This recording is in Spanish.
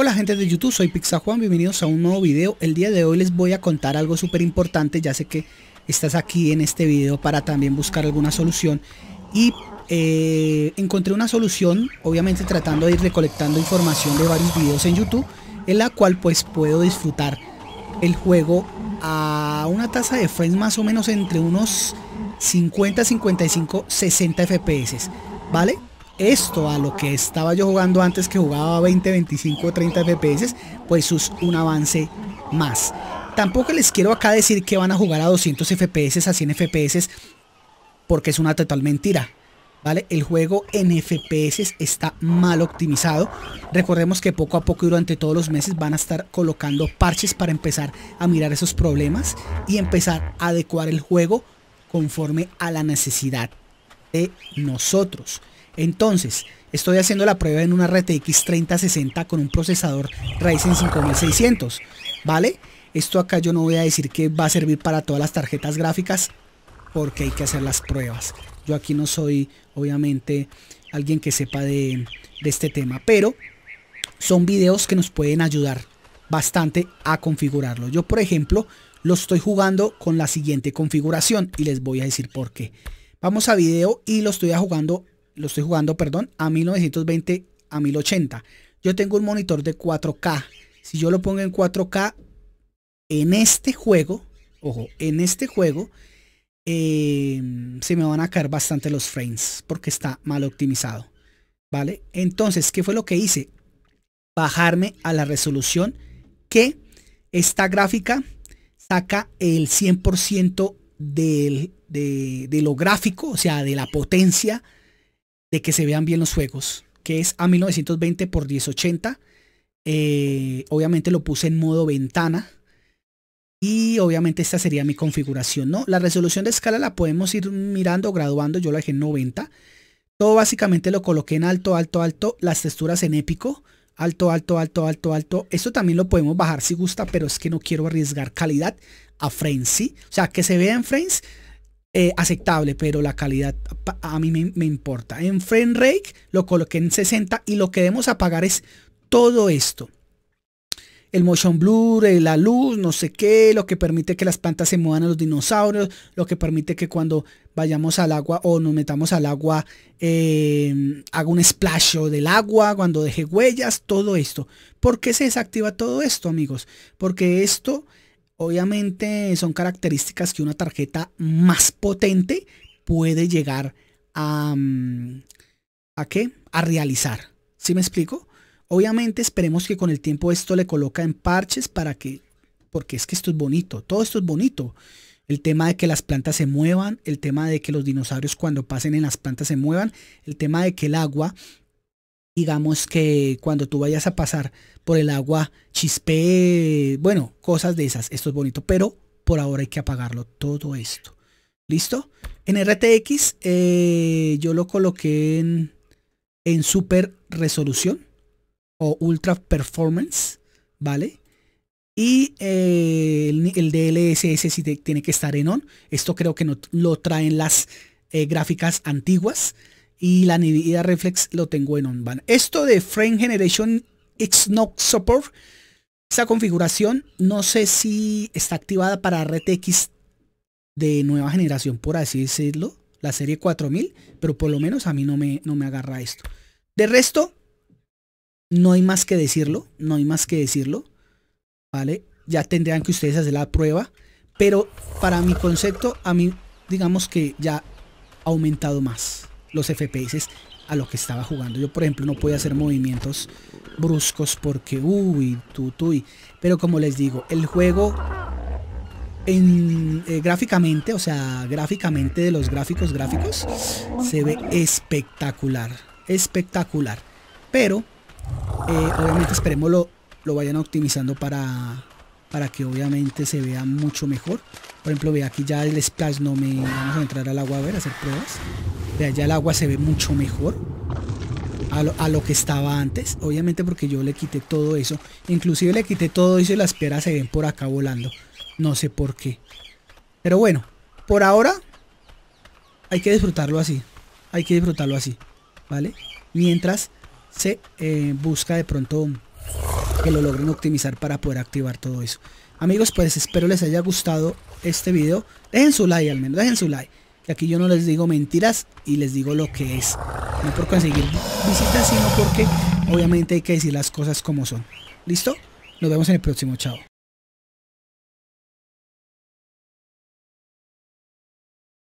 Hola gente de YouTube, soy pixajuan Juan, bienvenidos a un nuevo video. El día de hoy les voy a contar algo súper importante, ya sé que estás aquí en este video para también buscar alguna solución y eh, encontré una solución, obviamente tratando de ir recolectando información de varios videos en YouTube, en la cual pues puedo disfrutar el juego a una tasa de frames más o menos entre unos 50, 55, 60 FPS, ¿vale? esto a lo que estaba yo jugando antes que jugaba 20, 25, 30 FPS, pues es un avance más. Tampoco les quiero acá decir que van a jugar a 200 FPS, a 100 FPS, porque es una total mentira. ¿Vale? El juego en FPS está mal optimizado. Recordemos que poco a poco y durante todos los meses van a estar colocando parches para empezar a mirar esos problemas y empezar a adecuar el juego conforme a la necesidad de nosotros. Entonces, estoy haciendo la prueba en una RTX 3060 con un procesador Ryzen 5600, ¿vale? Esto acá yo no voy a decir que va a servir para todas las tarjetas gráficas porque hay que hacer las pruebas. Yo aquí no soy, obviamente, alguien que sepa de, este tema, pero son videos que nos pueden ayudar bastante a configurarlo. Yo, por ejemplo, lo estoy jugando con la siguiente configuración y les voy a decir por qué. Vamos a video y lo estoy jugando lo estoy jugando, perdón, a 1920 a 1080. Yo tengo un monitor de 4K. Si yo lo pongo en 4K en este juego, ojo, en este juego, em, se me van a caer bastante los frames porque está mal optimizado. ¿Vale? Entonces, ¿qué fue lo que hice? Bajarme a la resolución que esta gráfica saca el 100% de, de lo gráfico, o sea, de la potencia de que se vean bien los juegos, que es a 1920 x 1080. obviamente lo puse en modo ventana. Y obviamente esta sería mi configuración, ¿no? La resolución de escala la podemos ir mirando, graduando. Yo la dejé en 90. Todo básicamente lo coloqué en alto, alto, alto. Las texturas en épico. Alto, alto, alto, alto, alto. Esto también lo podemos bajar si gusta, pero es que no quiero arriesgar calidad a frames, O sea, que se vea en frames, eh, aceptable, pero la calidad a mí me, importa. En frame rate lo coloqué en 60 y lo que debemos apagar es todo esto. El motion blur, eh, la luz, no sé qué, lo que permite que las plantas se muevan a los dinosaurios, lo que permite que cuando vayamos al agua o nos metamos al agua eh, haga un splash del agua, cuando deje huellas, todo esto. ¿Por qué se desactiva todo esto, amigos? Porque esto Obviamente son características que una tarjeta más potente puede llegar a... Mm, ¿A qué? A realizar. ¿Sí me explico? Obviamente esperemos que con el tiempo esto le coloca en parches para que... Porque es que esto es bonito, todo esto es bonito. El tema de que las plantas se muevan, el tema de que los dinosaurios cuando pasen en las plantas se muevan, el tema de que el agua digamos que cuando tú vayas a pasar por el agua chispé. bueno, cosas de esas, esto es bonito, pero por ahora hay que apagarlo todo esto. ¿Listo? En RTX eh, yo lo coloqué en, en super resolución o ultra performance, ¿vale? Y eh, el, DLSS sí tiene que estar en on. Esto creo que no lo traen las eh, gráficas antiguas y la Nvidia Reflex lo tengo en on Esto de Frame Generation No Support, esa configuración no sé si está activada para RTX de nueva generación, por así decirlo, la serie 4000, pero por lo menos a mí no me, no me agarra esto. De resto, no hay más que decirlo, no hay más que decirlo, ¿vale? Ya tendrán que ustedes hacer la prueba, pero para mi concepto, a mí digamos que ya ha aumentado más los FPS a lo que estaba jugando. Yo, por ejemplo, no podía hacer movimientos bruscos porque, uy, y Pero como les digo, el juego en, eh, gráficamente, o sea, gráficamente de los gráficos gráficos, se ve espectacular, espectacular. Pero, eh, obviamente esperemos lo, lo vayan optimizando para, para que obviamente se vea mucho mejor. Por ejemplo, ve aquí ya el splash no me... Vamos a entrar al agua a ver, a hacer pruebas. De allá el agua se ve mucho mejor a lo, que estaba antes. Obviamente porque yo le quité todo eso. Inclusive le quité todo eso y las piedras se ven por acá volando. No sé por qué. Pero bueno, por ahora hay que disfrutarlo así. Hay que disfrutarlo así. ¿Vale? Mientras se eh, busca de pronto que lo logren optimizar para poder activar todo eso. Amigos, pues espero les haya gustado este video. Dejen su like al menos, dejen su like. Y aquí yo no les digo mentiras y les digo lo que es. No por conseguir visitas, sino porque obviamente hay que decir las cosas como son. ¿Listo? Nos vemos en el próximo. Chao.